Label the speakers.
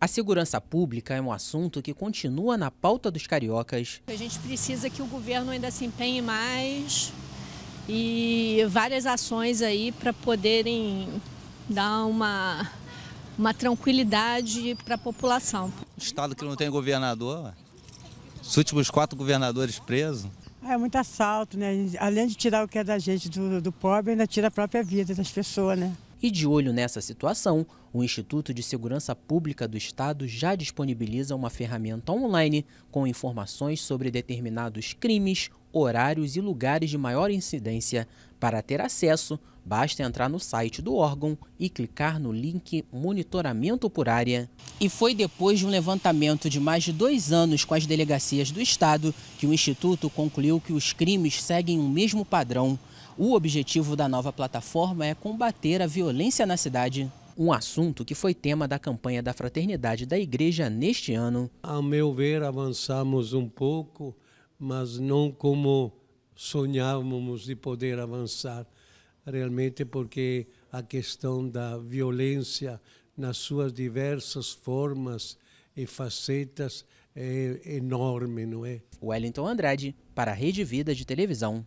Speaker 1: A segurança pública é um assunto que continua na pauta dos cariocas.
Speaker 2: A gente precisa que o governo ainda se empenhe mais e várias ações aí para poderem dar uma, uma tranquilidade para a população.
Speaker 3: Estado que não tem governador, os últimos quatro governadores presos.
Speaker 4: É muito assalto, né? Além de tirar o que é da gente, do, do pobre, ainda tira a própria vida das pessoas, né?
Speaker 1: E de olho nessa situação, o Instituto de Segurança Pública do Estado já disponibiliza uma ferramenta online com informações sobre determinados crimes, horários e lugares de maior incidência. Para ter acesso, basta entrar no site do órgão e clicar no link Monitoramento por Área. E foi depois de um levantamento de mais de dois anos com as delegacias do Estado que o Instituto concluiu que os crimes seguem o mesmo padrão. O objetivo da nova plataforma é combater a violência na cidade um assunto que foi tema da campanha da fraternidade da igreja neste ano.
Speaker 5: A meu ver, avançamos um pouco, mas não como sonhávamos de poder avançar, realmente porque a questão da violência nas suas diversas formas e facetas é enorme, não é? Wellington Andrade, para a Rede Vida de Televisão.